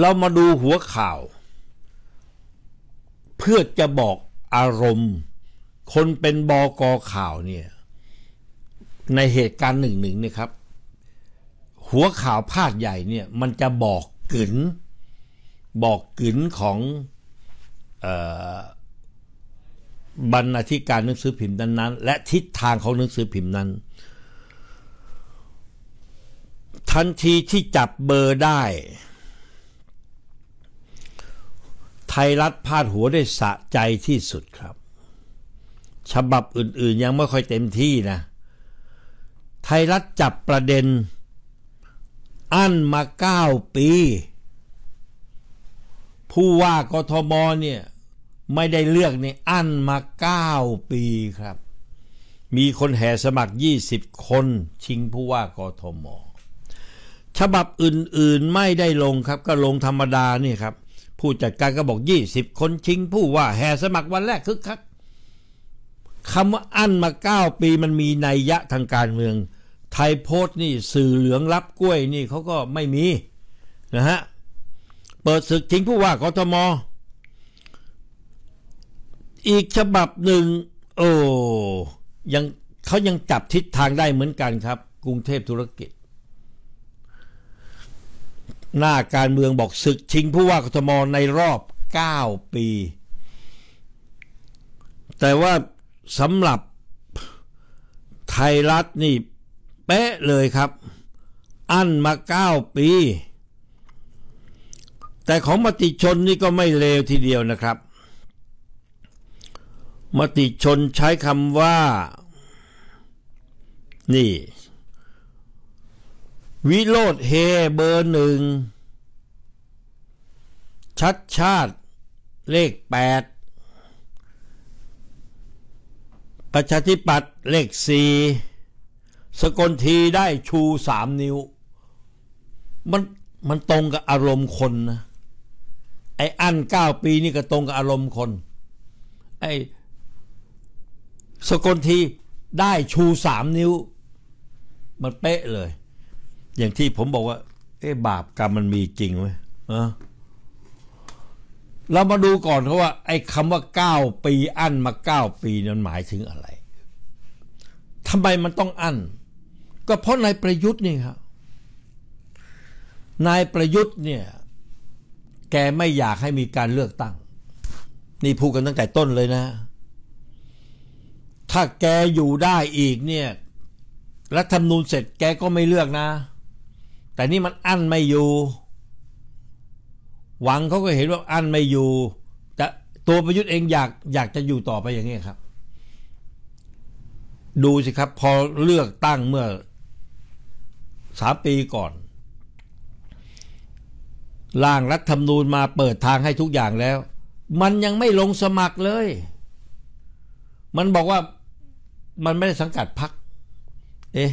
เรามาดูหัวข่าว เพื่อจะบอกอารมณ์ คนเป็นบอกอข่าวเนี่ยในเหตุการณ์หนึ่งหนึ่งเนี่ยครับ หัวข่าวพาดใหญ่เนี่ยมันจะบอกกึนบอกกึนของบรรณาธิการหนังสือพิมพ์นั้นและทิศทางของหนังสือพิมพ์นั้น ทันทีที่จับเบอร์ได้ไทยรัฐพาดหัวได้สะใจที่สุดครับ ฉบับอื่นๆยังไม่ค่อยเต็มที่นะ ไทยรัฐจับประเด็น อั้นมาเก้าปี ผู้ว่ากทมเนี่ยไม่ได้เลือกนี่อั้นมาเก้าปีครับ มีคนแห่สมัครยี่สิบคนชิงผู้ว่ากทม ฉบับอื่นๆไม่ได้ลงครับ ก็ลงธรรมดานี่ครับผู้จัดการก็บอกยี่สิบคนชิงผู้ว่าแห่สมัครวันแรกคึกคักคำว่าอั้นมาเก้าปีมันมีนัยยะทางการเมือง ไทยโพสต์นี่สื่อเหลืองรับกล้วยนี่เขาก็ไม่มีนะฮะเปิดศึกชิงผู้ว่ากทมอีกฉบับหนึ่งโอ้ยังเขายังจับทิศทางได้เหมือนกันครับ กรุงเทพธุรกิจหน้าการเมืองบอกศึกชิงผู้ว่ากทมในรอบ 9 ปี แต่ว่าสำหรับไทยรัฐนี่เป๊ะเลยครับ อั้นมา 9 ปี แต่ของมติชนนี่ก็ไม่เลวทีเดียวนะครับ มติชนใช้คำว่านี่วิโรธเฮเบอร์หนึ่ง ชัดชาติเลขแปดประชาธิปัตย์เลขสี่สกลทีได้ชูสามนิ้ว มันมันตรงกับอารมณ์คนนะไอ้อันเก้าปีนี่ก็ตรงกับอารมณ์คนไอ้สกลทีได้ชูสามนิ้ว มันเป๊ะเลยอย่างที่ผมบอกว่าเอบาปกรรมมันมีจริงไหมเรามาดูก่อนเพราะว่าไอ้คำว่าเก้าปีอั้นมาเก้าปีนั้นหมายถึงอะไรทำไมมันต้องอั้นก็เพราะนายประยุทธ์นี่ครับนายประยุทธ์เนี่ยแกไม่อยากให้มีการเลือกตั้งนี่พูดกันตั้งแต่ต้นเลยนะ ถ้าแกอยู่ได้อีกเนี่ยรัฐธรรมนูญเสร็จ แกก็ไม่เลือกนะแต่นี่มันอั้นไม่อยู่ หวังเขาก็เห็นว่า อั้นไม่อยู่แต่ตัวประยุทธ์เองอยาก อยากจะอยู่ต่อไปอย่างนี้ครับ ดูสิครับ พอเลือกตั้งเมื่อสามปีก่อนร่างรัฐธรรมนูญมาเปิดทางให้ทุกอย่างแล้ว มันยังไม่ลงสมัครเลย มันบอกว่ามันไม่ได้สังกัดพรรคเอ๊ะ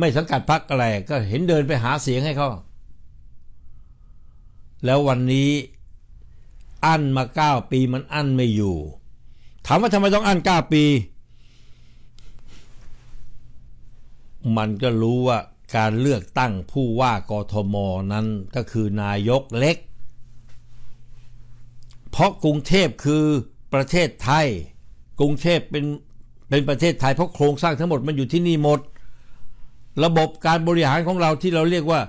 ไม่สังกัดพรรคอะไร ก็เห็นเดินไปหาเสียงให้เขา แล้ววันนี้อั้นมาเก้าปีมันอั้นไม่อยู่ ถามว่าทำไม ต้องอั้นเก้าปี มันก็รู้ว่าการเลือกตั้งผู้ว่ากทมนั้นก็คือนายกเล็ก เพราะกรุงเทพคือประเทศไทย กรุงเทพเป็นเป็นประเทศไทยเพราะโครงสร้างทั้งหมด มันอยู่ที่นี่หมดระบบการบริหารของเราที่เราเรียกว่า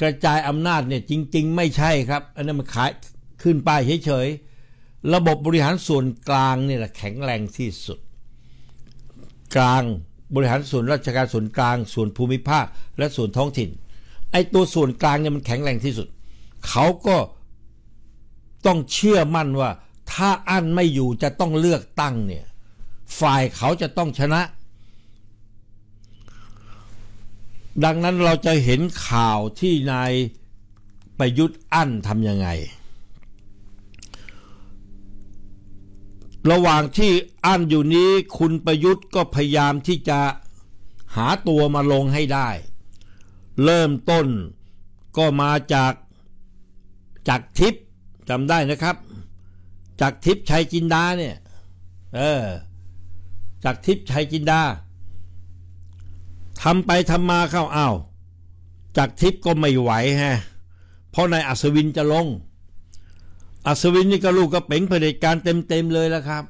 กระจายอำนาจเนี่ยจริงๆไม่ใช่ครับ อันนั้นมันขายขึ้นป้ายเฉยๆระบบบริหารส่วนกลางเนี่ยแหละแข็งแรงที่สุด กลางบริหารส่วนราชการส่วนกลาง ส่วนภูมิภาค และส่วนท้องถิ่น ไอ้ตัวส่วนกลางเนี่ยมันแข็งแรงที่สุด เขาก็ต้องเชื่อมั่นว่า ถ้าอั้นไม่อยู่จะต้องเลือกตั้งเนี่ยฝ่ายเขาจะต้องชนะดังนั้นเราจะเห็นข่าวที่นายประยุทธ์อั้นทำยังไง ระหว่างที่อั้นอยู่นี้คุณประยุทธ์ก็พยายามที่จะหาตัวมาลงให้ได้ เริ่มต้นก็มาจากจากทิพย์จำได้นะครับ จากทิพย์ชัยจินดาเนี่ย เออจากทิพย์ชัยจินดาทำไปทำมาเข้าอ้าวจากทิพย์ก็ไม่ไหวฮะเพราะนายอัศวินจะลง อัศวินนี่ก็ลูกก็เป่งเผด็จการเต็มๆเลยแล้วครับ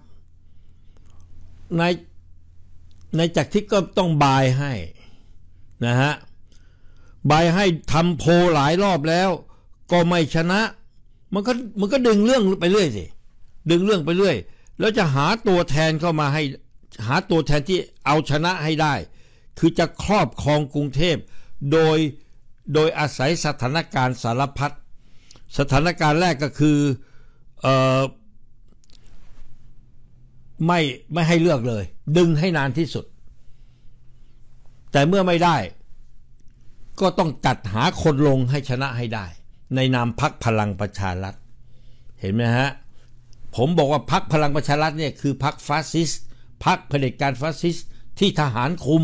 นายนายจากทิพย์ก็ต้องบายให้นะฮะบายให้ทำโพหลายรอบแล้ว ก็ไม่ชนะ มันก็มันก็ดึงเรื่องไปเรื่อยสิดึงเรื่องไปเรื่อย แล้วจะหาตัวแทนเข้ามาให้ หาตัวแทนที่เอาชนะให้ได้คือจะครอบครองกรุงเทพโดย โดยอาศัยสถานการณ์สารพัดสถานการณ์แรกก็คือออไม่ ไม่ให้เลือกเลย ดึงให้นานที่สุด แต่เมื่อไม่ได้ ก็ต้องจัดหาคนลงให้ชนะให้ได้ ในนามพักพลังประชารัฐเห็นไหมฮะ ผมบอกว่าพักพลังประชารัฐเนี่ยคือพักฟาสซิสต์พักเผด็จการฟาสซิสต์ที่ทหารคุม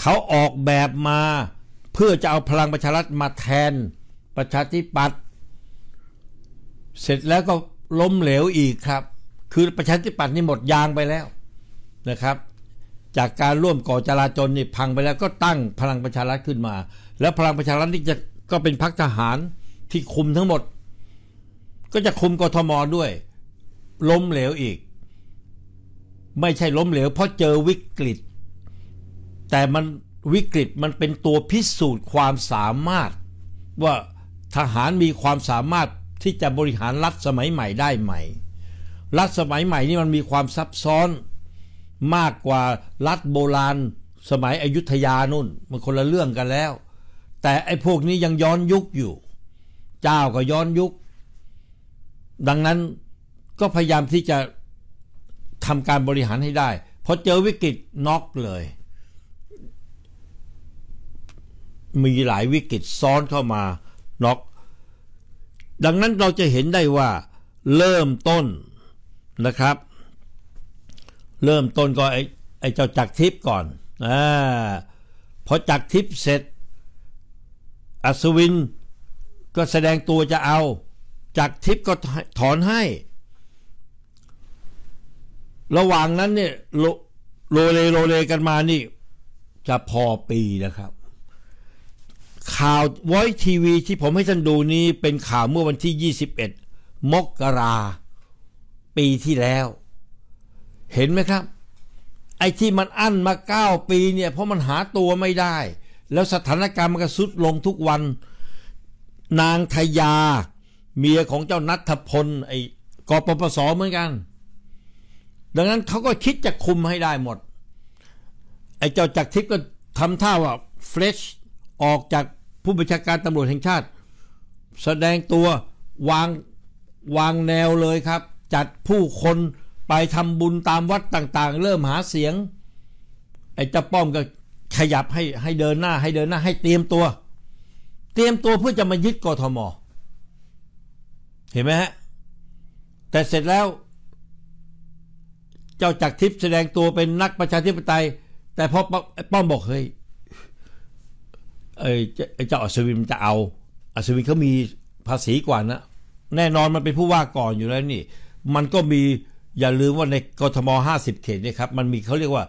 เขาออกแบบมาเพื่อจะเอาพลังประชารัฐมาแทนประชาธิปัตย์เสร็จแล้วก็ล้มเหลวอีกครับ คือประชาธิปัตย์นี่หมดยางไปแล้วนะครับ จากการร่วมก่อจลาจลนี่พังไปแล้วก็ตั้งพลังประชารัฐขึ้นมา แล้วพลังประชารัฐนี่จะก็เป็นพักทหารที่คุมทั้งหมด ก็จะคุมกทมด้วย ล้มเหลวอีก ไม่ใช่ล้มเหลวเพราะเจอวิกฤตแต่มันวิกฤตมันเป็นตัวพิสูจน์ความสามารถ ว่าทหารมีความสามารถที่จะบริหารรัฐสมัยใหม่ได้ไหม รัฐสมัยใหม่นี่มันมีความซับซ้อน มากกว่ารัฐโบราณสมัยอยุธยานุ่นมันคนละเรื่องกันแล้ว แต่ไอ้พวกนี้ยังย้อนยุคอยู่ เจ้าก็ย้อนยุค ดังนั้นก็พยายามที่จะทำการบริหารให้ได้พอเจอวิกฤตน็อกเลยมีหลายวิกฤตซ้อนเข้ามาน็อก ดังนั้นเราจะเห็นได้ว่า เริ่มต้นนะครับ เริ่มต้นก็ไอ้ไอ้เจ้าจักรทิพย์ก่อนอ่าพอจักรทิพย์เสร็จ อัศวินก็แสดงตัวจะเอา จักรทิพย์ก็ถอนให้ ระหว่างนั้นเนี่ยโลเลโลเลกันมานี่ จะพอปีนะครับข่าวไวทีวีที่ผมให้ท่านดูนี้เป็นข่าวเมื่อวันที่ 21 มกรา ปีที่แล้ว เห็นไหมครับ ไอ้ที่มันอั้นมา 9 ปีเนี่ย เพราะมันหาตัวไม่ได้ แล้วสถานการณ์มันก็สุดลงทุกวัน นางทยา เมียของเจ้านัทพลไอ้กปปสเหมือนกัน ดังนั้นเขาก็คิดจะคุมให้ได้หมด ไอ้เจ้าจักรทิพย์ก็ทำท่าว่าเฟรชออกจากผู้บัญชาการตำรวจแห่งชาติ แสดงตัววางวางแนวเลยครับ จัดผู้คนไปทำบุญตามวัดต่าง ๆ เริ่มหาเสียง ไอ้เจ้าป้อมก็ขยับให้ให้เดินหน้าให้เดินหน้า ให้เตรียมตัว เตรียมตัวเพื่อจะมายึดกทมเห็นไหมฮะ แต่เสร็จแล้ว เจ้าจักรทิพย์แสดงตัวเป็นนักประชาธิปไตย แต่พอป้อมบอกเฮ้ยไอ้เจ้าอัศวินจะเอา อัศวินเขามีภาษีกว่านะแน่นอนมันเป็นผู้ว่าก่อนอยู่แล้วนี่ มันก็มีอย่าลืมว่าในกรทม50เขตเนี่ยครับมันมีเขาเรียกว่า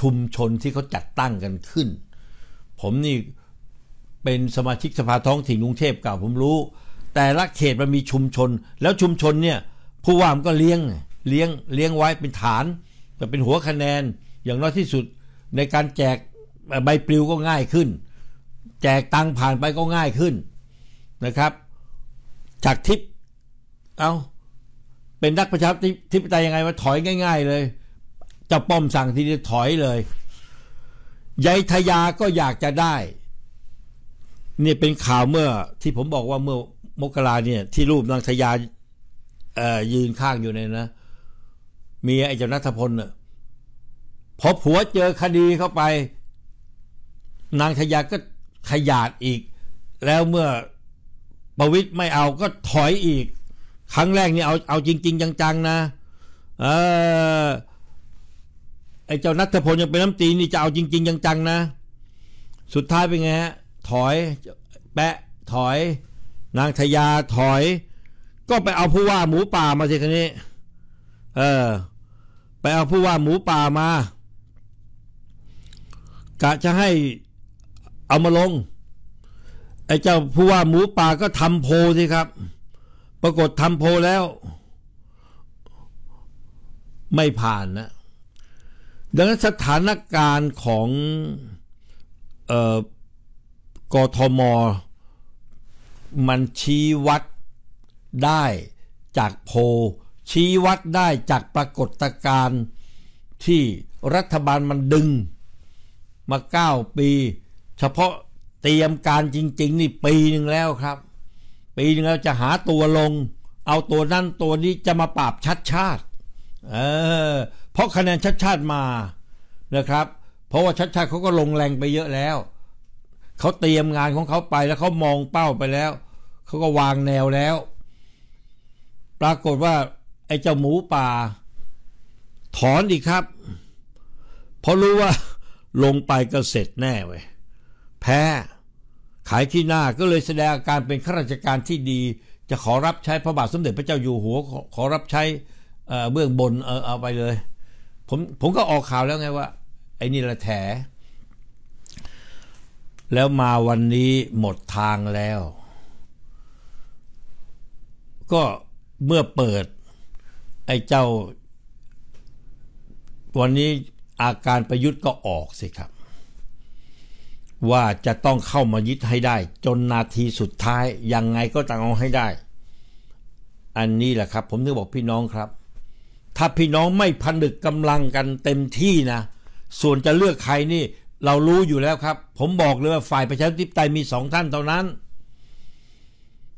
ชุมชนที่เขาจัดตั้งกันขึ้น ผมนี่เป็นสมาชิกสภาท้องถิ่นกรุงเทพเก่าผมรู้ แต่ละเขตมันมีชุมชน แล้วชุมชนเนี่ยผู้ว่ามันก็เลี้ยงเลี้ยงเลี้ยงไว้เป็นฐานแต่เป็นหัวคะแนนอย่างน้อยที่สุดในการแจกใบปลิวก็ง่ายขึ้นแจกตังผ่านไปก็ง่ายขึ้นนะครับ จากทิปเอาเป็นนักประชาธิปไตยยังไงว่าถอยง่ายๆเลย จะป้อมสั่งทีเดียวถอยเลยยายทยาก็อยากจะได้นี่เป็นข่าวเมื่อที่ผมบอกว่าเมื่อมกราเนี่ย ที่รูปนางทยายืนข้างอยู่เนี่ยนะมีไอ้เจ้านัทพลเนี่ยพอผัวเจอคดีเข้าไป นางทยาก็ขยาดอีก แล้วเมื่อประวิตยไม่เอาก็ถอยอีก ครั้งแรกนี่เอาเอาจริง ๆ จังๆนะ เออไอเจ้านัทพลยังเป็นน้ำตีนี่จะเอาจริงๆจังๆนะ สุดท้ายเป็นไงฮะถอยแปะ ถอย นางทยาถอย ก็ไปเอาผู้ว่าหมูป่ามาสิคันนี้ เออ ไปเอาผู้ว่าหมูป่ามากะจะให้เอามาลง ไอ้เจ้าผู้ว่าหมูป่าก็ทำโพสิครับ ปรากฏทำโพแล้วไม่ผ่านนะ ดังนั้นสถานการณ์ของกทมมันชี้วัดได้จากโพ ชี้วัดได้จากปรากฏการณ์ที่รัฐบาลมันดึงมา9ปีฉพาะเตรียมการจริง ๆ นี่ปีหนึ่งแล้วครับ ปีหนึ่งแล้วจะหาตัวลง เอาตัวนั่นตัวนี้จะมาปราบชัดชาติ เออเพราะคะแนนชัดชาติมานะครับ เพราะว่าชัดชาติเขาก็ลงแรงไปเยอะแล้วเขาเตรียมงานของเขาไปแล้วเขามองเป้าไปแล้วเขาก็วางแนวแล้ว ปรากฏว่าไอ้เจ้าหมูป่า ถอนอีกครับเพราะรู้ว่าลงไปก็เสร็จแน่เว้ยแพ้ ขายขี้หน้าก็เลยแสดงอาการเป็นข้าราชการที่ดี จะขอรับใช้พระบาท สมเด็จพระเจ้าอยู่หัว ขอรับใช้เบื้องบนเออเอาไปเลย ผมผมก็ออกข่าวแล้วไงว่า ไอ้นี่ละแถ แล้วมาวันนี้หมดทางแล้ว ก็เมื่อเปิด ไอ้เจ้าวันนี้อาการประยุทธ์ก็ออกสิครับว่าจะต้องเข้ามายึดให้ได้ จนนาทีสุดท้ายยังไงก็ต้องเอาให้ได้ อันนี้แหละครับ ผมถึงบอกพี่น้องครับ ถ้าพี่น้องไม่พันดึกกำลังกันเต็มที่นะ ส่วนจะเลือกใครนี่ เรารู้อยู่แล้วครับ ผมบอกเลยว่าฝ่ายประชาธิปไตยมีสองท่านเท่านั้น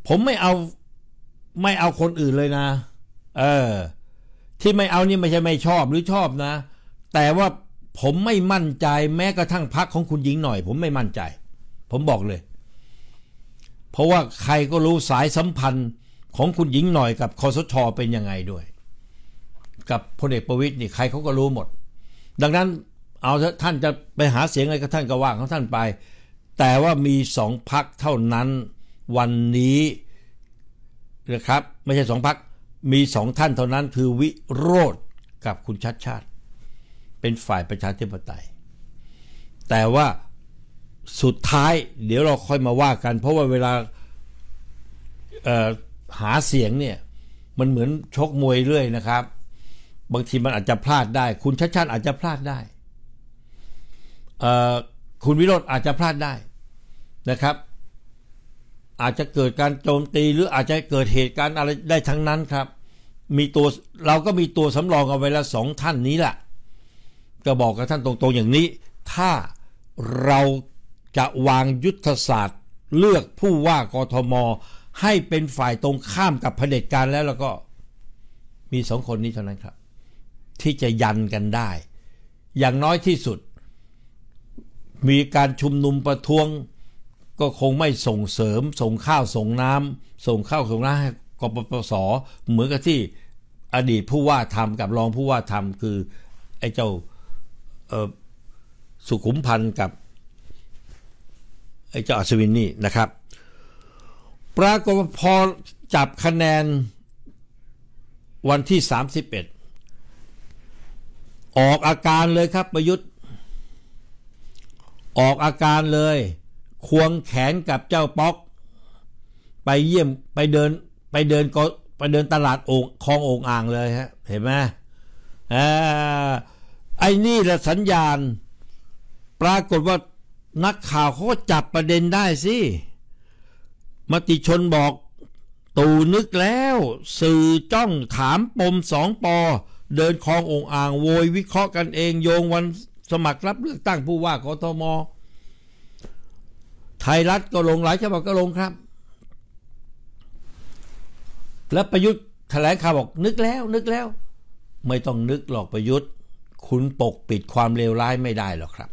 ผมไม่เอาไม่เอาคนอื่นเลยนะ เออที่ไม่เอานี่ไม่ใช่ไม่ชอบหรือชอบนะ แต่ว่าผมไม่มั่นใจแม้กระทั่งพักของคุณหญิงหน่อย ผมไม่มั่นใจ ผมบอกเลย เพราะว่าใครก็รู้สายสัมพันธ์ของคุณหญิงหน่อยกับคอสชอเป็นยังไงด้วย กับพลเอกประวิตยนี่ใครเขาก็รู้หมด ดังนั้นเอาท่านจะไปหาเสียงอะไรก็ท่านก็ว่างของท่านไป แต่ว่ามีสองพักเท่านั้น วันนี้นะครับไม่ใช่สองพักมีสองท่านเท่านั้นคือวิโรธกับคุณชัดชาติเป็นฝ่ายประชาธิปไตย แต่ว่าสุดท้าย เดี๋ยวเราค่อยมาว่ากัน เพราะว่าเวลาหาเสียงเนี่ยมันเหมือนชกมวยเรื่อยนะครับ บางทีมันอาจจะพลาดได้ คุณชัดชาติอาจจะพลาดได้คุณวิโรธอาจจะพลาดได้นะครับ อาจจะเกิดการ โจมตีหรืออาจจะเกิดเหตุการณ์อะไรได้ทั้งนั้นครับ มีตัวเราก็มีตัวสำรองเอาไว้ละสองท่านนี้แหละจะบอกกับท่านตรงๆอย่างนี้ ถ้าเราจะวางยุทธศาสตร์ เลือกผู้ว่ากทม ให้เป็นฝ่ายตรงข้ามกับเผด็จการแล้วแล้วก็ มีสองคนนี้เท่านั้นครับ ที่จะยันกันได้ อย่างน้อยที่สุด มีการชุมนุมประท้วง ก็คงไม่ส่งเสริมส่งข้าวส่งน้ำส่งข้าวส่งน้ำให้กปปสเหมือนกับที่อดีตผู้ว่าทำกับรองผู้ว่าทำคือ ไอ้เจ้าสุขุมพันธ์กับ ไอ้เจ้าอัศวินนี่ นะครับ ปรากฏพอจับคะแนน วันที่ 31 ออกอาการเลยครับ ประยุทธ์ ออกอาการเลย ควงแขนกับเจ้าป๊อกไปเยี่ยม ไปเดินไปเดินก็ไปเดินตลาดโอ่งคลองโอ่งอ่างเลยฮะเห็นไหมอ่าไอ้ นี่แหละสัญญาณปรากฏว่านักข่าวเขาจับประเด็นได้สิ มติชนบอกตูนึกแล้ว สื่อจ้องถามปมสองปอเดินคลององอ่าง โวย วิเคราะห์กันเองโยงวันสมัครรับเลือกตั้งผู้ว่ากทมไทยรัฐก็ลงหลายฉบับก็ลงครับ และประยุทธ์แถลงข่าวบอกนึกแล้วนึกแล้ว ไม่ต้องนึกหรอกประยุทธ์คุณปกปิดความเลวร้ายไม่ได้หรอกครับ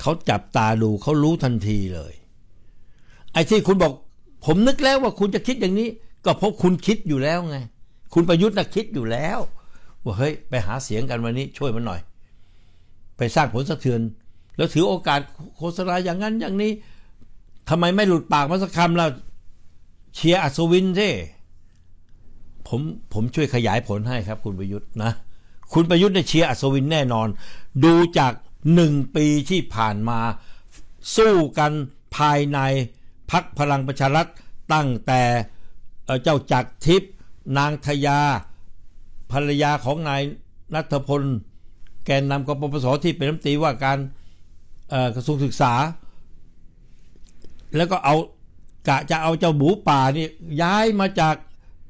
เขาจับตาดูเขารู้ทันทีเลย ไอ้ที่คุณบอกผมนึกแล้วว่าคุณจะคิดอย่างนี้ ก็เพราะคุณคิดอยู่แล้วไง คุณประยุทธ์นะคิดอยู่แล้ว ว่าเฮ้ยไปหาเสียงกันวันนี้ช่วยมันหน่อย ไปสร้างผลสะเทือน แล้วถือโอกาสโฆษณาอย่างนั้นอย่างนี้ ทำไมไม่หลุดปากมาสักคำเราเชียร์อัศวินสิผมผมช่วยขยายผลให้ครับ คุณประยุทธ์นะคุณประยุทธ์ไน้เชียร์อัศวินแน่นอน ดูจากหนึ่งปีที่ผ่านมา สู้กันภายในพักพลังประชารัฐตั้งแต่เจ้าจักรทิพย์นางทยาภรรยาของนายนัทพล แกนนำกปปสที่เป็นรัฐมนตรีว่าการกระทรวงศึกษา แล้วก็เอากะจะเอาเจ้าหมูป่านี่ย้ายมาจาก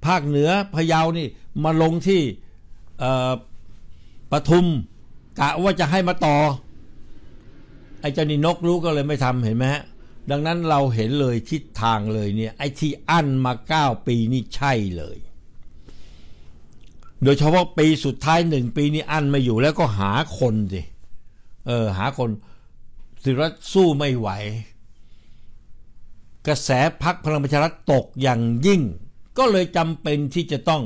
ภาคเหนือพะเยานี่มาลงที่ปทุมกะว่าจะให้มาต่อไอ้เจ้านี่นกรู้ก็เลยไม่ทำเห็นไหมฮะดังนั้นเราเห็นเลยทิศทางเลยเนี่ยไอ้ที่อั้นมาเก้าปีนี่ใช่เลย โดยเฉพาะปีสุดท้ายหนึ่งปีนี่อั้นมาอยู่แล้วก็หาคนสิเออหาคนสิรัตสู้ไม่ไหว กระแสพักพลังประชารัฐตกอย่างยิ่ง ก็เลยจำเป็นที่จะต้อง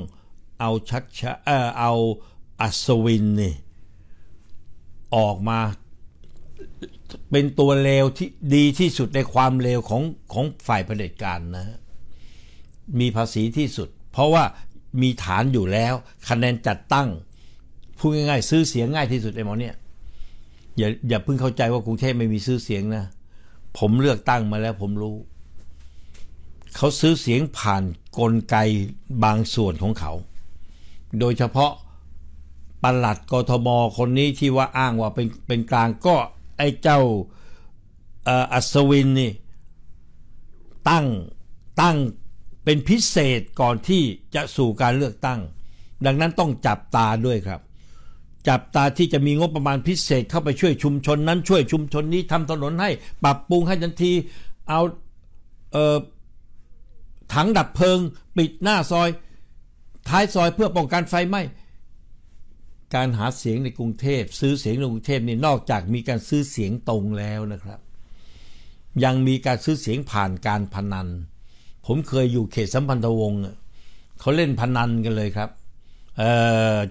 เอาชัดชะเออเอาอัศวินนี่ออกมาเป็นตัวเลวที่ดีที่สุดในความเลวของของฝ่ายเผด็จการนะมีภาษีที่สุด เพราะว่ามีฐานอยู่แล้ว คะแนนจัดตั้ง พูดง่ายๆซื้อเสียงง่ายที่สุดไอ้หมอเนี่ยอย่าอย่าเพิ่งเข้าใจว่ากรุงเทพไม่มีซื้อเสียงนะ ผมเลือกตั้งมาแล้วผมรู้ เขาซื้อเสียงผ่านนกลไกบางส่วนของเขา โดยเฉพาะปลัดกทมคนนี้ที่ว่าอ้างว่าเป็นเป็นกลางก็ไอ้เจ้าอัศวินนี่ตั้งตั้งเป็นพิเศษก่อนที่จะสู่การเลือกตั้ง ดังนั้นต้องจับตาด้วยครับ จับตาที่จะมีงบประมาณพิเศษเข้าไปช่วยชุมชนนั้น ช่วยชุมชนนี้ทำถนนให้ ปรับปรุงให้ทันทีเอาเออถังดับเพลิงปิดหน้าซอยท้ายซอยเพื่อป้องกันไฟไหม้การหาเสียงในกรุงเทพ ซื้อเสียงในกรุงเทพนี่นอกจากมีการซื้อเสียงตรงแล้วนะครับ ยังมีการซื้อเสียงผ่านการพนัน ผมเคยอยู่เขตสัมพันธวงศ์เขาเล่นพนันกันเลยครับ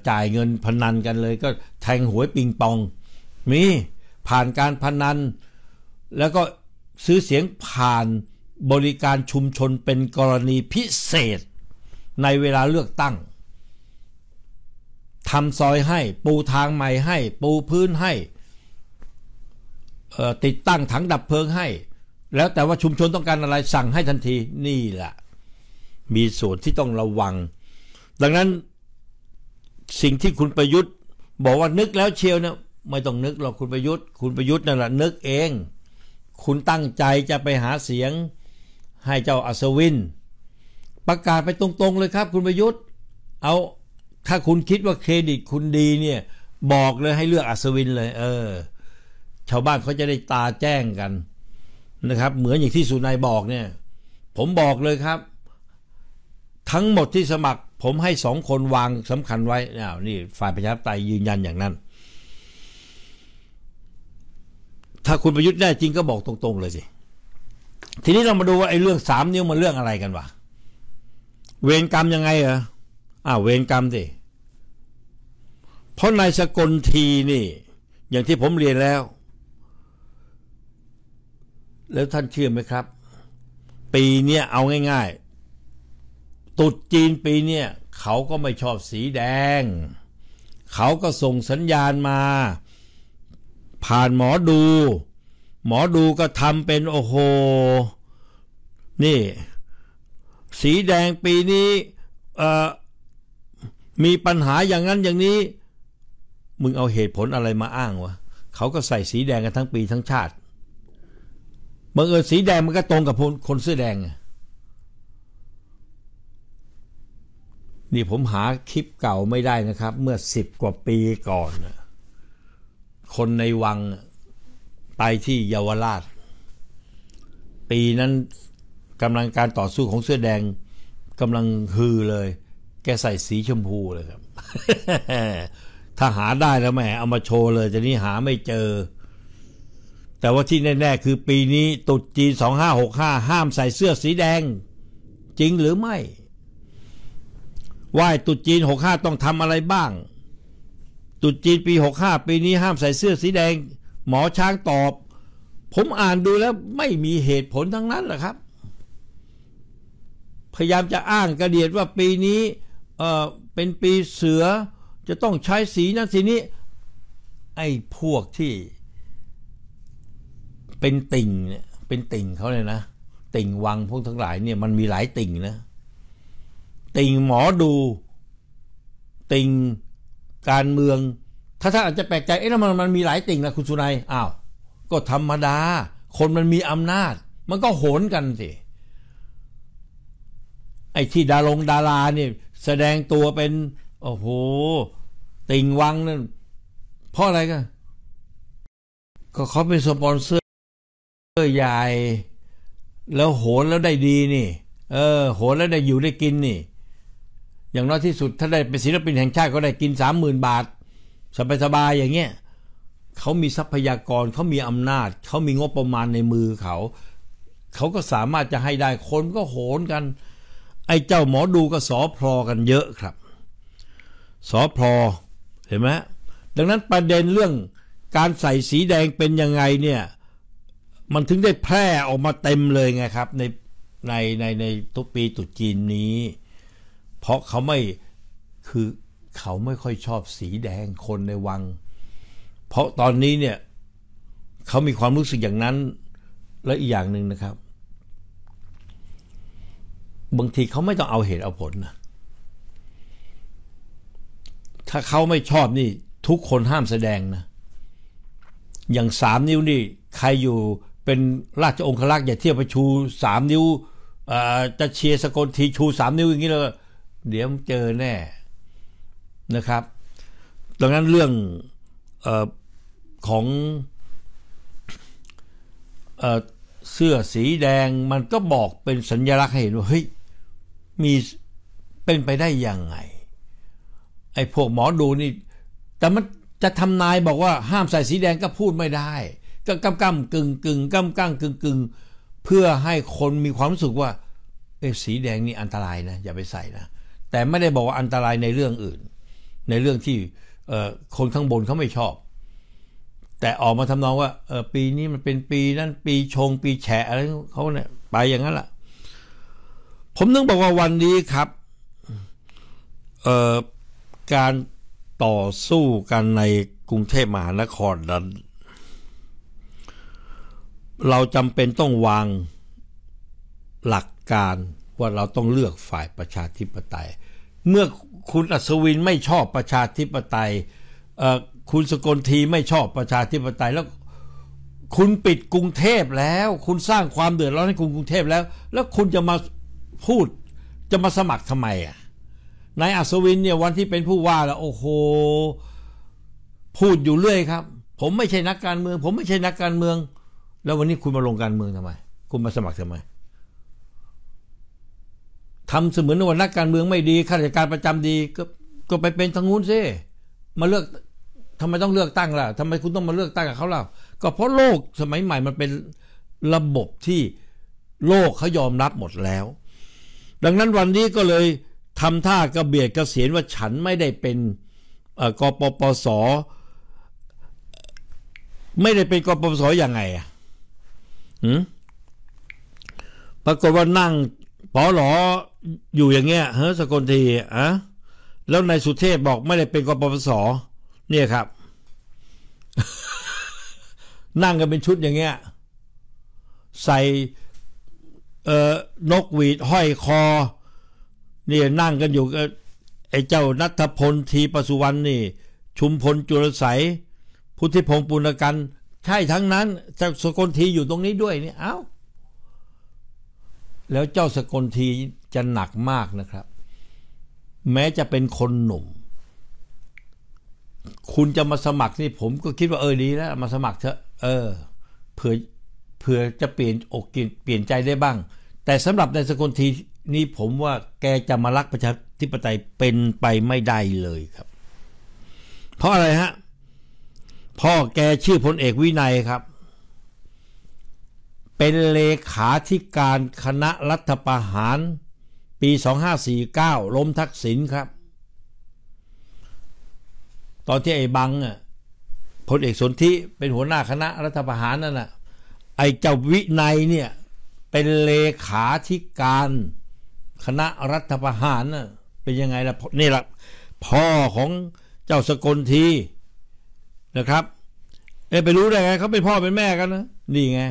จ่ายเงินพนันกันเลย ก็แทงหวยปิงปองมีผ่านการพนัน แล้วก็ซื้อเสียงผ่านบริการชุมชนเป็นกรณีพิเศษ ในเวลาเลือกตั้งทำซอยให้ ปูทางใหม่ให้ ปูพื้นให้ติดตั้งถังดับเพลิงให้ แล้วแต่ว่าชุมชนต้องการอะไรสั่งให้ทันทีนี่แหละ มีส่วนที่ต้องระวัง ดังนั้นสิ่งที่คุณประยุทธ์ บอกว่านึกแล้วเชียวนยไม่ต้องนึกหรอกคุณประยุทธ์ คุณประยุทธ์นั่นแหละนึกเอง คุณตั้งใจจะไปหาเสียงให้เจ้าอัศวิน ประกาศไปตรงๆเลยครับ คุณประยุทธ์ เอาถ้าคุณคิดว่าเครดิตคุณดีเนี่ย บอกเลยให้เลือกอัศวินเลย เออ ชาวบ้านเขาจะได้ตาแจ้งกันนะครับ เหมือนอย่างที่สุนายบอกเนี่ย ผมบอกเลยครับ ทั้งหมดที่สมัคร ผมให้สองคนวางสำคัญไว้นี่ ฝ่ายประชาธิปไตยยืนยันอย่างนั้น ถ้าคุณประยุทธ์ได้จริงก็บอกตรง ๆ เลยสิทีนี้เรามาดูว่าไอ้เรื่องสามนิ้วมันเรื่องอะไรกันวะเวรกรรมยังไงเหรออ้าวเวรกรรมสิเพราะนายสกลทีนี่ อย่างที่ผมเรียนแล้ว แล้วท่านเชื่อไหมครับ ปีเนี้ยเอาง่ายๆ ตุดจีนปีเนี้ยเขาก็ไม่ชอบสีแดง เขาก็ส่งสัญญาณมา ผ่านหมอดู หมอดูก็ทำเป็นโอ้โห นี่ สีแดงปีนี้เอ่อมีปัญหาอย่างนั้นอย่างนี้ มึงเอาเหตุผลอะไรมาอ้างวะเขาก็ใส่สีแดงกันทั้งปีทั้งชาติบังเอิญสีแดงมันก็ตรงกับคนเสื้อแดง นี่ผมหาคลิปเก่าไม่ได้นะครับ เมื่อสิบกว่าปีก่อน คนในวังไปที่เยาวราช ปีนั้นกำลังการต่อสู้ของเสื้อแดงกำลังฮือเลยแกใส่สีชมพูเลยครับ ถ้าหาได้แล้วแม่เอามาโชว์เลย จะนี้หาไม่เจอ แต่ว่าที่แน่ ๆ คือปีนี้ ตุดจีนสองห้าหกห้าห้ามใส่เสื้อสีแดง จริงหรือไม่ไหว้ตุดจีนหกห้าต้องทำอะไรบ้าง ตุดจีนปีหกห้าปีนี้ห้ามใส่เสื้อสีแดง หมอช้างตอบ ผมอ่านดูแล้วไม่มีเหตุผลทั้งนั้นแหละครับ พยายามจะอ้างกระเดียดว่าปีนี้เออเป็นปีเสือจะต้องใช้สีนั้นสีนี้ ไอ้พวกที่ เป็นติ่งเนี่ยเป็นติ่งเขาเลยนะ ติ่งวังพวกทั้งหลายเนี่ยมันมีหลายติ่งนะติ่งหมอดู ติ่ง การเมือง ถ้าท่านอาจจะแปลกใจเอ๊ะมันมันมีหลายติ่งนะคุณสุนัยอ้าวก็ธรรมดา คนมันมีอำนาจ มันก็โหนกันสิไอ้ที่ดารงดาราเนี่ยแสดงตัวเป็น โอ้โห ติงวังนั่นเพราะอะไรกันก็เขาเป็นสปอนเซอร์ใหญ่ แล้วโหนแล้วได้ดีนี่เออโหนแล้วได้อยู่ได้กินนี่ อย่างน้อยที่สุดถ้าได้เป็นศิลปินแห่งชาติ ก็ได้กินสามหมื่นบาทสบายๆอย่างเงี้ยเขามีทรัพยากรเขามีอำนาจ เขามีงบประมาณในมือเขา เขาก็สามารถจะให้ได้ คนก็โหนกันไอ้เจ้าหมอดูก็สอพลอกันเยอะครับสอพลอเห็นไหม ดังนั้นประเด็นเรื่องการใส่สีแดงเป็นยังไงเนี่ย มันถึงได้แพร่ออกมาเต็มเลยไงครับ ในในในในทุกปีตุดจีนนี้ เพราะเขาไม่คือเขาไม่ค่อยชอบสีแดงคนในวัง เพราะตอนนี้เนี่ยเขามีความรู้สึกอย่างนั้นและอีกอย่างหนึ่งนะครับบางทีเขาไม่ต้องเอาเหตุเอาผลนะ ถ้าเขาไม่ชอบนี่ ทุกคนห้ามแสดงนะ อย่างสามนิ้วนี่ ใครอยู่เป็นราชองครักษ์อย่าเทียบไปชูสามนิ้ว จะเชียร์สกลทีชูสามนิ้วอย่างนี้แล้วเดี๋ยวเจอแน่ นะครับ ดังนั้นเรื่องอของเสื้อสีแดงมันก็บอกเป็นสัญลักษณ์ให้เห็นว่าเฮ้ยมีเป็นไปได้ยังไง ไอ้พวกหมอดูนี่ แต่มันจะทำนายบอกว่า ห้ามใส่สีแดงก็พูดไม่ได้ ก็กำกำกึ่งกึ่งกำกำกึ่งกึ่งเพื่อให้คนมีความรู้สึกว่าเอ้สีแดงนี่อันตรายนะอย่าไปใส่นะแต่ไม่ได้บอกว่าอันตรายในเรื่องอื่น ในเรื่องที่คนข้างบนเขาไม่ชอบ แต่ออกมาทำนองว่า ปีนี้มันเป็นปีนั้นปีชงปีแฉะอะไรเขาเนี่ยไปอย่างนั้นละ่ะผมนึกบอกว่าวันนี้ครับการต่อสู้กันในกรุงเทพมหานครนั้น เราจำเป็นต้องวางหลักการว่าเราต้องเลือกฝ่ายประชาธิปไตย เมื่อคุณอัศวินไม่ชอบประชาธิปไตยคุณสกลทีไม่ชอบประชาธิปไตยแล้วคุณปิดกรุงเทพแล้ว คุณสร้างความเดือดร้อนให้กรุงกรุงเทพแล้วแล้วคุณจะมาพูดจะมาสมัครทำไมอ่ะนายอัศวินเนี่ย วันที่เป็นผู้ว่าแล้วโอ้โหพูดอยู่เรื่อยครับ ผมไม่ใช่นักการเมือง ผมไม่ใช่นักการเมือง แล้ววันนี้คุณมาลงการเมืองทำไม คุณมาสมัครทำไมทำเสมือนว่านักการเมืองไม่ดีข้าราชการประจำดีก็ก็ไปเป็นทางนู้นซิมาเลือกทำไมต้องเลือกตั้งล่ะทำไมคุณต้องมาเลือกตั้งกับเขาล่ะก็เพราะโลกสมัยใหม่ มันเป็นระบบที่โลกเขายอมรับหมดแล้วดังนั้นวันนี้ก็เลยทำท่ากระเบียดกระเสียนว่าฉันไม่ได้เป็นกปปส ไม่ได้เป็นกปปสอย่างไงอ่ะปรากฏว่านั่งปอหลออยู่อย่างเงี้ยเฮ้สกลทีอะแล้วนายสุเทพบอกไม่ได้เป็นกปปสเนี่ยครับ นั่งกันเป็นชุดอย่างเงี้ยใส่เออนกหวีด ห้อยคอนี่นั่งกันอยู่ไอ้เจ้านัทพลทีประสุวรรณนี่ชุมพลจุลใสพุทธิพงศ์ปุณกัน ใช่ทั้งนั้นเจ้าสกลทีอยู่ตรงนี้ด้วยนี่เอา้าแล้วเจ้าสกลทีจะหนักมากนะครับ แม้จะเป็นคนหนุ่ม คุณจะมาสมัครนี่ ผมก็คิดว่าเออดีแล้ว มาสมัครเถอะ เออ เผื่อเผื่อจะเปลี่ยนอกเปลี่ยนใจได้บ้าง แต่สำหรับในสกลทีนี้ผมว่าแกจะมารักประชาธิปไตยเป็นไปไม่ได้เลยครับ เพราะอะไรฮะ พ่อแกชื่อพลเอกวินัยครับ เป็นเลขาธิการคณะรัฐประหาร ปี 2549ล้มทักษิณครับ ตอนที่ไอ้บังอ่ะพลเอกสนธิเป็นหัวหน้าคณะรัฐประหารนั่นแ่ะไอ้เจ้าวินัยเนี่ย เป็นเลขาธิการ คณะรัฐประหารน่ะเป็นยังไงล่ะนี่ล่ะพ่อของเจ้าสกลทีนะครับเอ้ไปรู้ได้ไงเขาเป็นพ่อเป็นแม่กันนะนี่ไง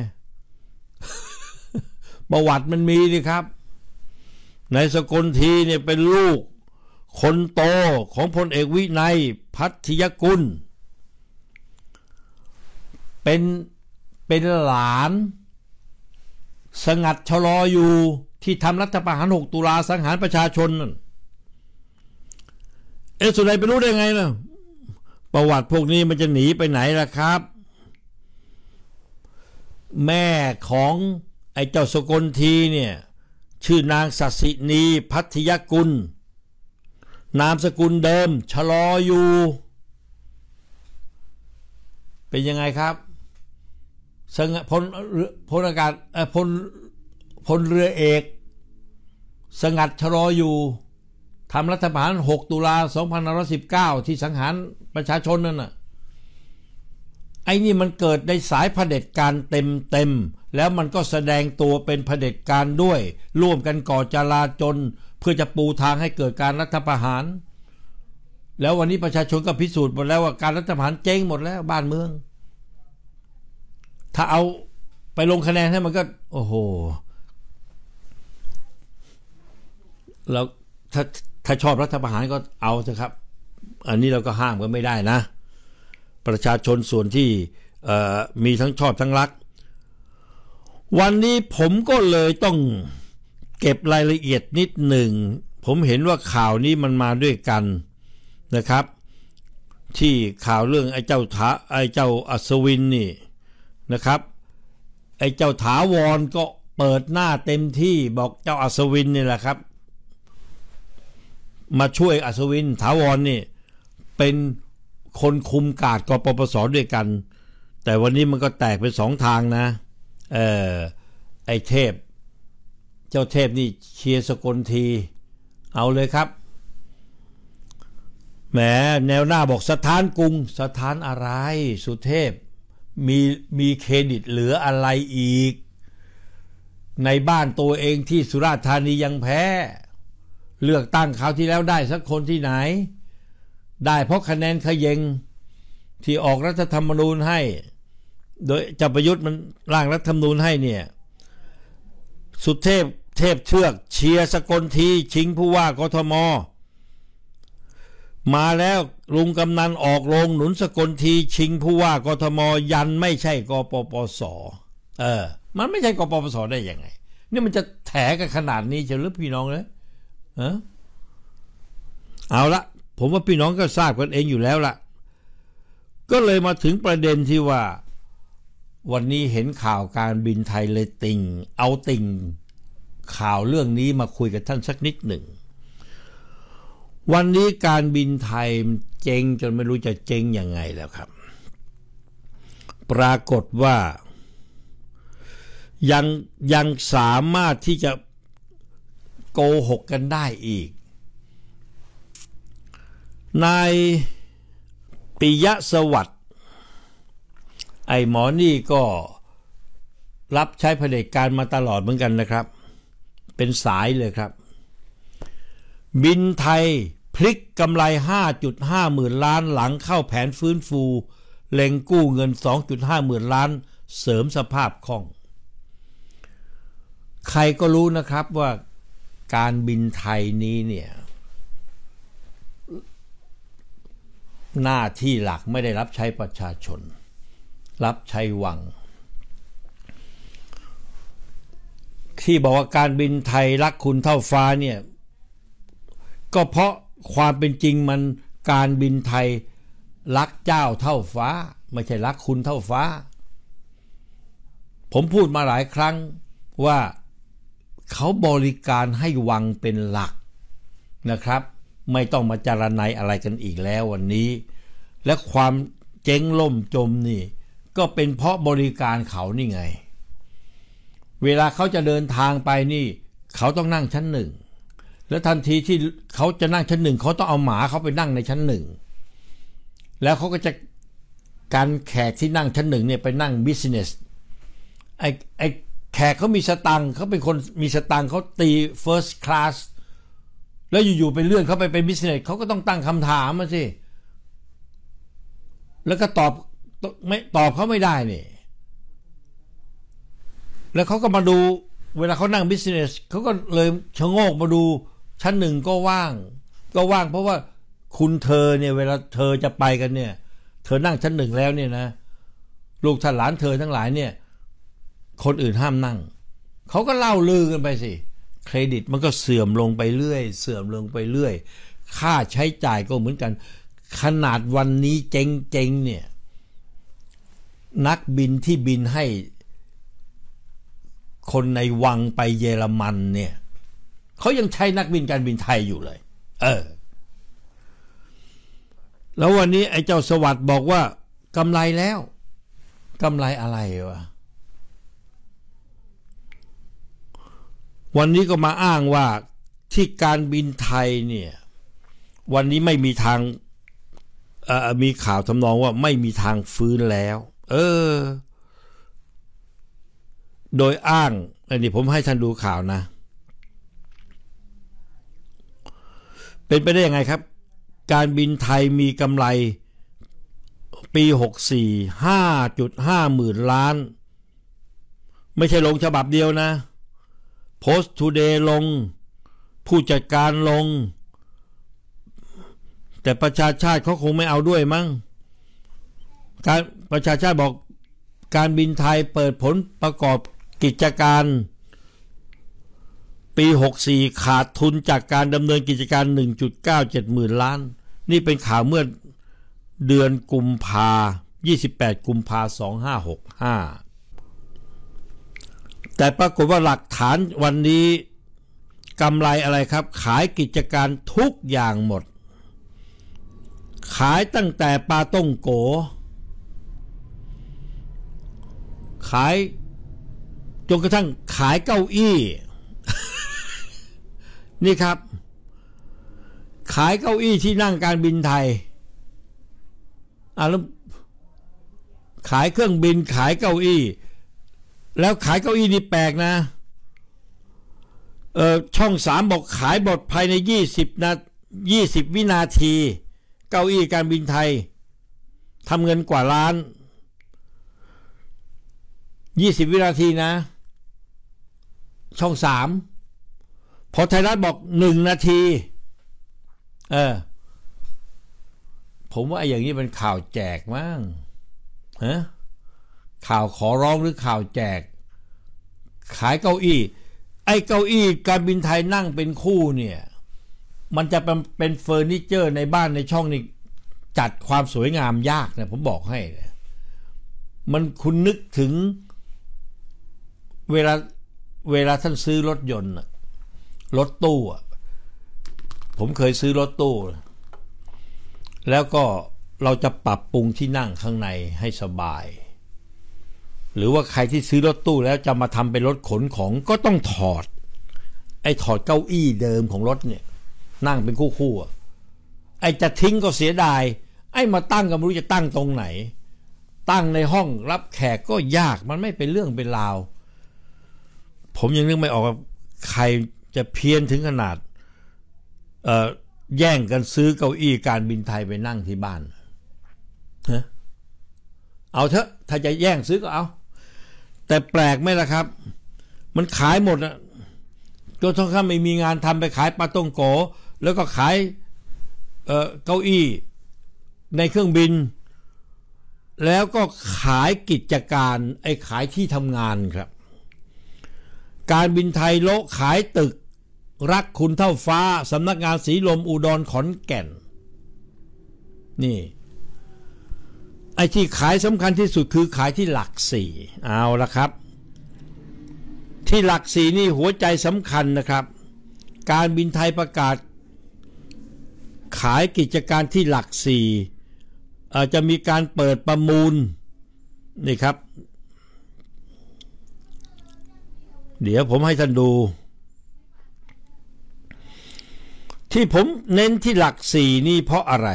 ประวัติมันมีนี่ครับนายสกลทีเนี่ยเป็นลูกคนโตของพลเอกวินัยพัทยกุลเป็นเป็นหลาน สงัดชะลออยู่ที่ทำรัฐประหาร 6 ตุลาสังหารประชาชน เอสุดใดไปรู้ได้ไงนะประวัติพวกนี้มันจะหนีไปไหนล่ะครับ แม่ของไอ้เจ้าสกลทีเนี่ยชื่อนางสัสินีพัทยกุล นามสกุลเดิมชะลออยู่ เป็นยังไงครับสงพลพลอากาศพลพลเรือเอก สงัดชลออยู่ทำรัฐประหาร 6 ตุลา2519 ที่สังหารประชาชนนั่นน่ะไอ้นี่มันเกิดในสายเผด็จการเต็มเต็มแล้วมันก็แสดงตัวเป็นเผด็จการด้วย ร่วมกันก่อจลาจลเพื่อจะปูทางให้เกิดการรัฐประหาร แล้ววันนี้ประชาชนก็พิสูจน์หมดแล้วว่าการรัฐประหารเจ๊งหมดแล้วบ้านเมืองถ้าเอาไปลงคะแนน ให้มันก็ โอ้โห แล้วถ้าถ้าชอบรัฐประหารก็เอาเถอะครับ อันนี้เราก็ห้ามก็ไม่ได้นะ ประชาชนส่วนที่มีทั้งชอบทั้งรัก วันนี้ผมก็เลยต้อง เก็บรายละเอียดนิดหนึ่ง ผมเห็นว่าข่าวนี้มันมาด้วยกันนะครับ ที่ข่าวเรื่องไอ้เจ้าทะไอ้เจ้าอัศวินนี่นะครับไอ้เจ้าถาวรก็เปิดหน้าเต็มที่บอกเจ้าอัศวินนี่แหละครับ มาช่วยอัศวินถาวรนี่ เป็นคนคุมกาดกปปสด้วยกัน แต่วันนี้มันก็แตกเป็นสองทางนะเออไอ้เทพเจ้าเทพนี่เชียร์สกลที เอาเลยครับแหมแนวหน้าบอกสถานกรุงสถานอะไรสุเทพมีมีเครดิตเหลืออะไรอีก ในบ้านตัวเองที่สุราษฎร์ธานียังแพ้ เลือกตั้งคราวที่แล้วได้สักคนที่ไหน ได้เพราะคะแนนขยเยงที่ออกรัฐธรรมนูญให้ โดยจัประยุทธ์มันร่างรัฐธรรมนูญให้เนี่ย สุดเทพเทพเชือกเชียร์สกลที ชิงผู้ว่ากทมมาแล้วลุงกำนันออกโรงหนุนสกลที ชิงผู้ว่ากทมยัน ไม่ใช่กปปสเออ มันไม่ใช่กปปสได้ยังไง นี่มันจะแถกันขนาดนี้เฉลือพี่น้องเลยเออเอาละผมว่าพี่น้องก็ทราบกันเองอยู่แล้วละ่ะ ก็เลยมาถึงประเด็นที่ว่า วันนี้เห็นข่าวการบินไทยเลยติ่งเอาติ่งข่าวเรื่องนี้มาคุยกับท่านสักนิดหนึ่งวันนี้การบินไทยเจ๊งจนไม่รู้จะเจ๊งยังไงแล้วครับ ปรากฏว่ายังยังสามารถที่จะโกหกกันได้อีกนายปิยะสวัสด์ไอหมอนี่ก็รับใช้เผด็จการมาตลอดเหมือนกันนะครับ เป็นสายเลยครับ บินไทยพลิกกำไร 5.5 หมื่นล้านหลังเข้าแผนฟื้นฟู เล็งกู้เงิน 2.5 หมื่นล้านเสริมสภาพคล่อง ใครก็รู้นะครับว่าการบินไทยนี้เนี่ย หน้าที่หลักไม่ได้รับใช้ประชาชน รับใช้วัง ที่บอกว่าการบินไทยรักคุณเท่าฟ้าเนี่ย ก็เพราะความเป็นจริงมันการบินไทยรักเจ้าเท่าฟ้า ไม่ใช่รักคุณเท่าฟ้า ผมพูดมาหลายครั้งว่าเขาบริการให้วังเป็นหลักนะครับ ไม่ต้องมาจารณัยอะไรกันอีกแล้ววันนี้ และความเจ๊งล่มจมนี่ ก็เป็นเพราะบริการเขานี่ไง เวลาเขาจะเดินทางไปนี่ เขาต้องนั่งชั้นหนึ่งแล้วทันทีที่เขาจะนั่งชั้นหนึ่ง เขาต้องเอาหมาเขาไปนั่งในชั้นหนึ่ง แล้วเขาก็จะ การแขกที่นั่งชั้นหนึ่งเนี่ย ไปนั่งบิสเนสไอ้ไอ้แขกเขามีสตังเขาเป็นคนมีสตังเขาตีเฟิร์สคลาสแล้วอยู่ๆไปเลื่อนเขาไปเป็นบิสเนสเขาก็ต้องตั้งคำถามมาสิแล้วก็ตอบไม่ตอบเขาไม่ได้นี่แล้วเขาก็มาดู เวลาเขานั่งบิสเนสเขาก็เลยชะโงกมาดูชั้นหนึ่งก็ว่าง ก็ว่างเพราะว่าคุณเธอเนี่ยเวลาเธอจะไปกันเนี่ย เธอนั่งชั้นหนึ่งแล้วเนี่ยนะ ลูกท่านหลานเธอทั้งหลายเนี่ย คนอื่นห้ามนั่ง เขาก็เล่าลือกันไปสิเครดิตมันก็เสื่อมลงไปเรื่อย เสื่อมลงไปเรื่อย ค่าใช้จ่ายก็เหมือนกัน ขนาดวันนี้เจ๊งๆเนี่ย นักบินที่บินให้ คนในวังไปเยอรมันเนี่ยเขายังใช้นักบินการบินไทยอยู่เลย เออ แล้ววันนี้ไอ้เจ้าสวัสด์บอกว่ากำไรแล้ว กำไรอะไรวะ วันนี้ก็มาอ้างว่าที่การบินไทยเนี่ย วันนี้ไม่มีทาง มีข่าวทำนองว่า ไม่มีทางฟื้นแล้ว เออ โดยอ้างอันนี้ผมให้ท่านดูข่าวนะเป็นไปได้ยังไงครับ การบินไทยมีกำไร ปี 64 5.5หมื่นล้าน ไม่ใช่ลงฉบับเดียวนะ โพสต์ทูเดย์ลง ผู้จัดการลง แต่ประชาชาติเขาคงไม่เอาด้วยมั้งการประชาชาติบอกการบินไทยเปิดผลประกอบกิจการปี 64 ขาดทุนจากการดำเนินกิจการ 1.97หมื่นล้าน นี่เป็นข่าวเมื่อเดือนกุมภา28 กุมภา2565 แต่ปรากฏว่าหลักฐานวันนี้กำไรอะไรครับ ขายกิจการทุกอย่างหมด ขายตั้งแต่ปลาต้งโก ขาย จนกระทั่งขายเก้าอี้นี่ครับขายเก้าอี้ที่นั่งการบินไทยอ่าแล้วขายเครื่องบินขายเก้าอี้ แล้วขายเก้าอี้นี่แปลกนะเออช่องสามบอกขายหมดภายในยี่สิบนาทียี่สิบวินาที เก้าอี้การบินไทยทำเงินกว่าล้านยี่สิบวินาทีนะ ช่องสามพอไทยรัฐบอกหนึ่งนาที เออ ผมว่าอย่างนี้เป็นข่าวแจกมั้งฮะ ข่าวขอร้องหรือข่าวแจก ขายเก้าอี้ ไอ้เก้าอี้ การบินไทยนั่งเป็นคู่เนี่ย มันจะเป็นเฟอร์นิเจอร์ในบ้านในช่องนี่จัดความสวยงามยากนะผมบอกให้ มันคุณนึกถึงเวลาเวลาท่านซื้อรถยนต์รถตู้ ผมเคยซื้อรถตู้ แล้วก็เราจะปรับปรุงที่นั่งข้างในให้สบาย หรือว่าใครที่ซื้อรถตู้ แล้วจะมาทำเป็นรถขนของ ก็ต้องถอด ไอ้ถอดเก้าอี้เดิมของรถเนี่ยนั่งเป็นคู่คู่ไอ้จะทิ้งก็เสียดายไอ้มาตั้งก็ไม่รู้จะตั้งตรงไหน ตั้งในห้องรับแขกก็ยากมันไม่เป็นเรื่องเป็นราว ผมยังนึกไม่ออกว่าใครจะเพี้ยนถึงขนาดแย่งกันซื้อเก้าอี้การบินไทยไปนั่งที่บ้านเอาเถอะถ้าจะแย่งซื้อก็เอา แต่แปลกไหมล่ะครับ มันขายหมดอะจนทั้งข้าไม่มีงานทำไปขายปลาต้งโก แล้วก็ขายเเก้าอี้ในเครื่องบิน แล้วก็ขายกิจการไอ้ขายที่ทำงานครับ การบินไทยโลขายตึกรักคุณเท่าฟ้า สำนักงานสีลมอุดรขอนแก่น นี่ไอ้ที่ขายสำคัญที่สุดคือขายที่หลักสี่เอาละครับ ที่หลักสี่นี่หัวใจสำคัญนะครับ การบินไทยประกาศ ขายกิจการที่หลักสี่ จะมีการเปิดประมูลนี่ครับ เดี๋ยวผมให้ท่านดูที่ผมเน้นที่หลักสี่นี่เพราะอะไร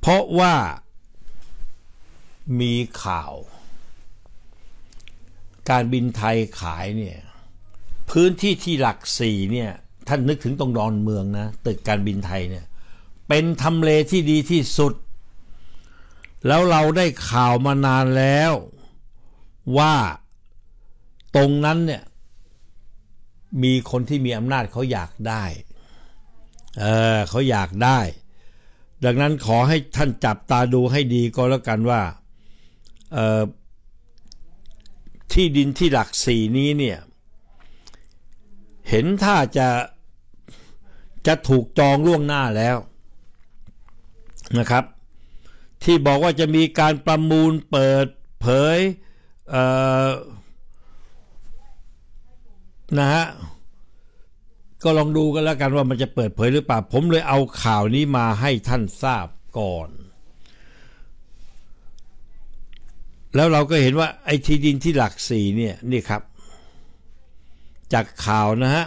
เพราะว่ามีข่าว การบินไทยขายเนี่ย พื้นที่ที่หลักสี่เนี่ยท่านนึกถึงตรงดอนเมืองนะ ตึกการบินไทยเนี่ย เป็นทำเลที่ดีที่สุด แล้วเราได้ข่าวมานานแล้วว่าตรงนั้นเนี่ยมีคนที่มีอำนาจเขาอยากได้ เออเขาอยากได้ ดังนั้นขอให้ท่านจับตาดูให้ดีก็แล้วกันว่าออที่ดินที่หลักสี่นี้เนี่ย เห็นถ้าจะ จะถูกจองล่วงหน้าแล้วนะครับ ที่บอกว่าจะมีการประมูลเปิดเผยเนะฮะก็ลองดูกันแล้วกันว่ามันจะเปิดเผยหรือเปล่า ผมเลยเอาข่าวนี้มาให้ท่านทราบก่อน แล้วเราก็เห็นว่าไอ้ที่ดินที่หลักสี่เนี่ยนี่ครับ จากข่าวนะฮะ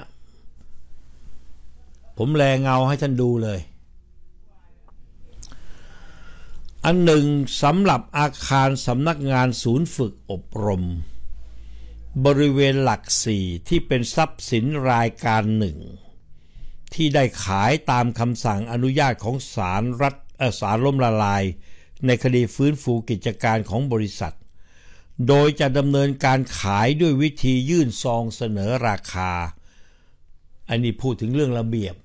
ผมแรงเงาให้ท่านดูเลย อันหนึ่งสำหรับอาคารสำนักงานศูนย์ฝึกอบรมบริเวณหลักสี่ที่เป็นทรัพย์สินรายการหนึ่ง ที่ได้ขายตามคำสั่งอนุญาตของศาลรัฐศาลล้มละลายในคดีฟื้นฟูกิจการของบริษัท โดยจะดำเนินการขายด้วยวิธียื่นซองเสนอราคา อันนี้พูดถึงเรื่องระเบียบ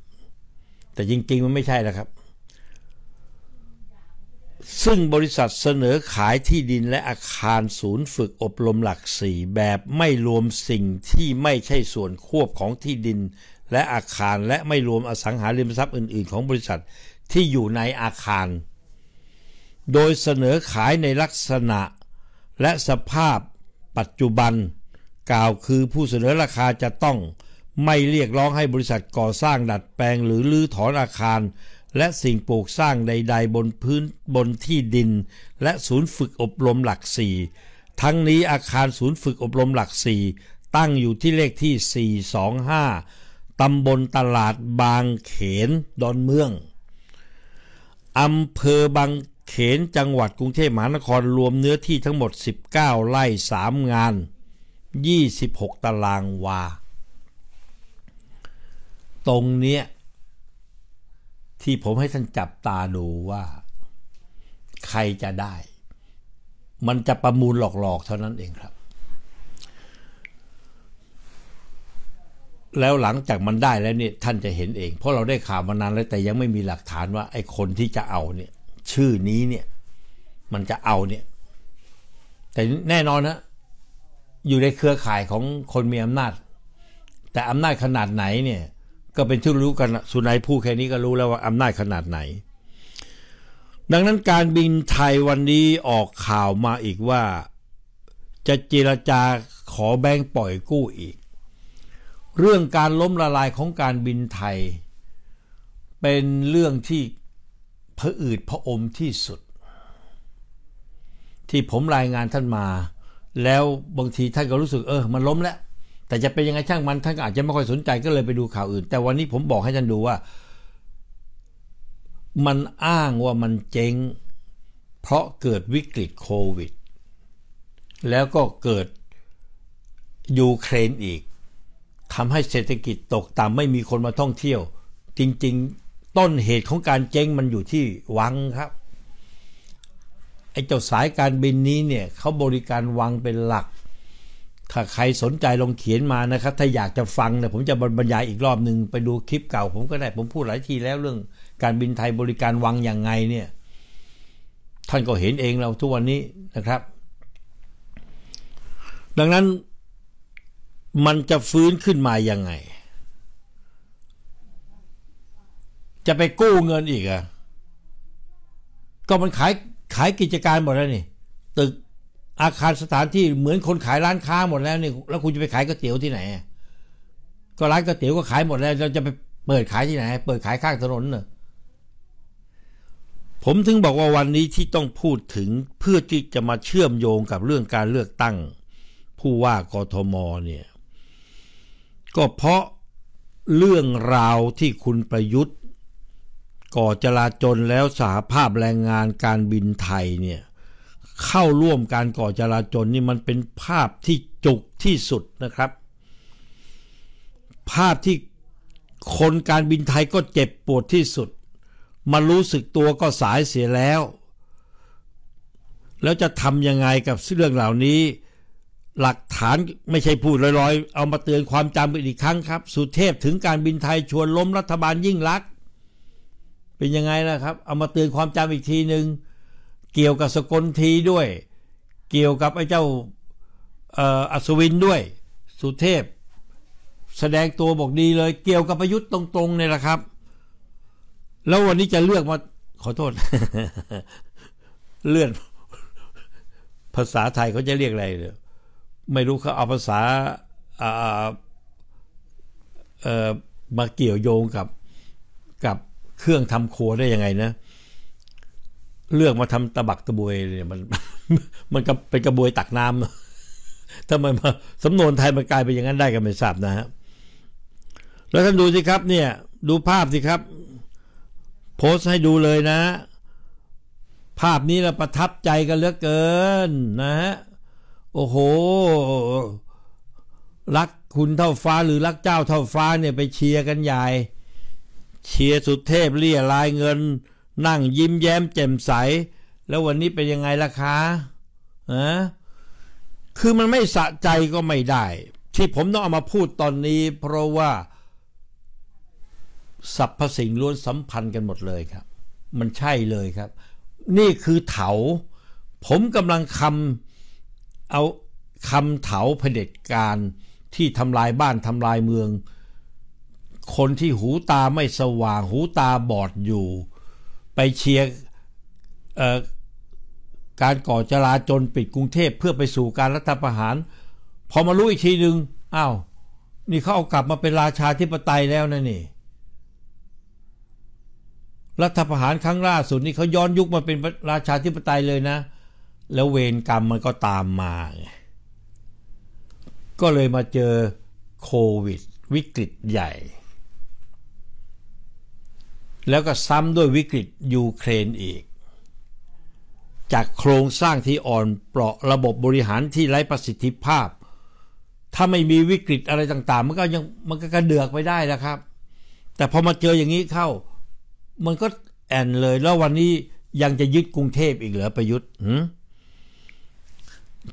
แต่จริงๆมันไม่ใช่นะครับซึ่งบริษัทเสนอขายที่ดินและอาคารศูนย์ฝึกอบรมหลักสี่แบบไม่รวมสิ่งที่ไม่ใช่ส่วนควบของที่ดินและอาคารและไม่รวมอสังหาริมทรัพย์อื่นๆของบริษัทที่อยู่ในอาคาร โดยเสนอขายในลักษณะและสภาพปัจจุบัน กล่าวคือผู้เสนอราคาจะต้องไม่เรียกร้องให้บริษัทก่อสร้างดัดแปลงหรือรื้อถอนอาคารและสิ่งปลูกสร้างใดๆบนพื้นบนที่ดิน และศูนย์ฝึกอบรมหลักสี่ทั้งนี้อาคารศูนย์ฝึกอบรมหลักสี่ตั้งอยู่ที่เลขที่ 425 ตำบลตลาดบางเขนดอนเมือง อำเภอบางเขนจังหวัดกรุงเทพมหานครรวมเนื้อที่ทั้งหมด 19 ไร่ 3 งาน 26 ตารางวา ตรงเนี้ยที่ผมให้ท่านจับตาดูว่า ใครจะได้ มันจะประมูลหลอกๆเท่านั้นเองครับ แล้วหลังจากมันได้แล้วเนี่ยท่านจะเห็นเอง เพราะเราได้ข่าวมานานแล้ว แต่ยังไม่มีหลักฐานว่า ไอ้คนที่จะเอาเนี่ย ชื่อนี้เนี่ย มันจะเอาเนี่ย แต่แน่นอนนะอยู่ในเครือข่ายของคนมีอำนาจ แต่อำนาจขนาดไหนเนี่ยก็เป็นที่รู้กันสุนัยพูดแค่นี้ก็รู้แล้วว่าอำนาจขนาดไหน ดังนั้นการบินไทยวันนี้ออกข่าวมาอีกว่าจะเจรจาขอแบง์ปล่อยกู้อีก เรื่องการล้มละลายของการบินไทย เป็นเรื่องที่ผะอืดผะอมที่สุด ที่ผมรายงานท่านมา แล้วบางทีท่านก็รู้สึกเออมันล้มแล้วแต่จะเป็นยังไงช่างมันท่านอาจจะไม่ค่อยสนใจก็เลยไปดูข่าวอื่น แต่วันนี้ผมบอกให้ท่านดูว่า มันอ้างว่ามันเจ๊งเพราะเกิดวิกฤตโควิด แล้วก็เกิดยูเครนอีกทำให้เศรษฐกิจตกต่ำไม่มีคนมาท่องเที่ยว จริง ๆต้นเหตุของการเจ๊งมันอยู่ที่วังครับไอ้เจ้าสายการบินนี้เนี่ยเขาบริการวังเป็นหลักถ้าใครสนใจลองเขียนมานะครับ ถ้าอยากจะฟังเนี่ยผมจะบรรยายอีกรอบหนึ่งไปดูคลิปเก่าผมก็ได้ ผมพูดหลายทีแล้วเรื่องการบินไทยบริการวังอย่างไงเนี่ย ท่านก็เห็นเองเราทุกวันนี้นะครับ ดังนั้นมันจะฟื้นขึ้นมาอย่างไง จะไปกู้เงินอีกอะก็มันขายขายกิจการหมดแล้วนี่ ตึกอาคารสถานที่เหมือนคนขายร้านค้าหมดแล้วนี่แล้วคุณจะไปขายก๋วยเตี๋ยวที่ไหนก็ร้านก๋วยเตี๋ยวก็ขายหมดแล้วเราจะไปเปิดขายที่ไหน เปิดขายข้างถนนเนอะผมถึงบอกว่าวันนี้ที่ต้องพูดถึงเพื่อที่จะมาเชื่อมโยงกับเรื่องการเลือกตั้งผู้ว่ากทมเนี่ย ก็เพราะเรื่องราวที่คุณประยุทธ์ ก่อจลาจลแล้วสหภาพแรงงานการบินไทยเนี่ยเข้าร่วมการก่อจราจรนี่มันเป็นภาพที่จุกที่สุดนะครับ ภาพที่คนการบินไทยก็เจ็บปวดที่สุดมารู้สึกตัวก็สายเสียแล้ว แล้วจะทำยังไงกับเรื่องเหล่านี้ หลักฐานไม่ใช่พูดลอยๆ เอามาเตือนความจำอีกครั้งครับ สุเทพถึงการบินไทยชวนล้มรัฐบาลยิ่งลักษณ์เป็นยังไงนะครับ เอามาเตือนความจำอีกทีหนึ่งเกี่ยวกับสกลทีด้วยเกี่ยวกับไอ้เจ้าอัศวินด้วย สุเทพ แสดงตัวบอกดีเลย เกี่ยวกับประยุทธ์ตรงๆ เนี่ยแหละครับ แล้ววันนี้จะเลือกมาขอโทษ เลื่อน ภาษาไทยเขาจะเรียกอะไรเนี่ยไม่รู้เขาเอาภาษามาเกี่ยวโยงกับ กับเครื่องทำครัวได้ยังไงนะเลือกมาทำตะบักตะบวยเนี่ยมันมันก็เป็นกระบวยตักน้ำทำไมมาสำนวนไทยมันกลายไปอย่างนั้นได้กันไม่ทราบนะฮะ แล้วท่านดูสิครับเนี่ยดูภาพสิครับ โพสให้ดูเลยนะ ภาพนี้เราประทับใจกันเหลือเกินนะฮะโอ้โห รักคุณเท่าฟ้าหรือรักเจ้าเท่าฟ้าเนี่ยไปเชียร์กันใหญ่ เชียร์สุดเทพเรียรายเงินนั่งยิ้มแย้มแจ่มใส แล้ววันนี้เป็นยังไงล่ะคะนะคือมันไม่สะใจก็ไม่ได้ ที่ผมต้องเอามาพูดตอนนี้ เพราะว่าสรรพสิ่งล้วนสัมพันธ์กันหมดเลยครับ มันใช่เลยครับ นี่คือเถา ผมกำลังคำเอาคำเถาเผด็จการที่ทำลายบ้านทำลายเมือง คนที่หูตาไม่สว่างหูตาบอดอยู่ไปเชียร์การก่อจลาจลปิดกรุงเทพ เพื่อไปสู่การรัฐประหาร พอมารู้อีกทีหนึ่งอ้าว นี่เขาเอากลับมาเป็นราชาธิปไตยแล้วนะนี่ รัฐประหารครั้งล่าสุดนี่เขาย้อนยุคมาเป็นราชาธิปไตยเลยนะ แล้วเวรกรรมมันก็ตามมา ก็เลยมาเจอโควิด วิกฤตใหญ่แล้วก็ซ้ำด้วยวิกฤตยูเครนอีก จากโครงสร้างที่อ่อน เปราะระบบบริหารที่ไร้ประสิทธิภาพ ถ้าไม่มีวิกฤตอะไรต่างๆมันก็ยังมันก็กระเดือกไปได้นะครับ แต่พอมาเจออย่างนี้เข้า มันก็แอนเลยแล้ววันนี้ยังจะยึดกรุงเทพอีกเหรอประยุทธ์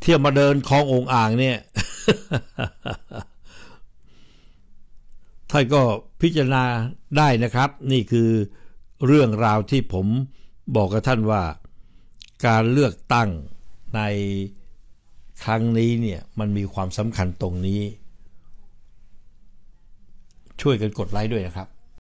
เที่ยวมาเดินคลององอ่าง เนี่ยท่านก็พิจารณาได้นะครับ นี่คือเรื่องราวที่ผมบอกกับท่านว่า การเลือกตั้งในครั้งนี้เนี่ยมันมีความสำคัญตรงนี้ ช่วยกันกดไลค์ด้วยนะครับ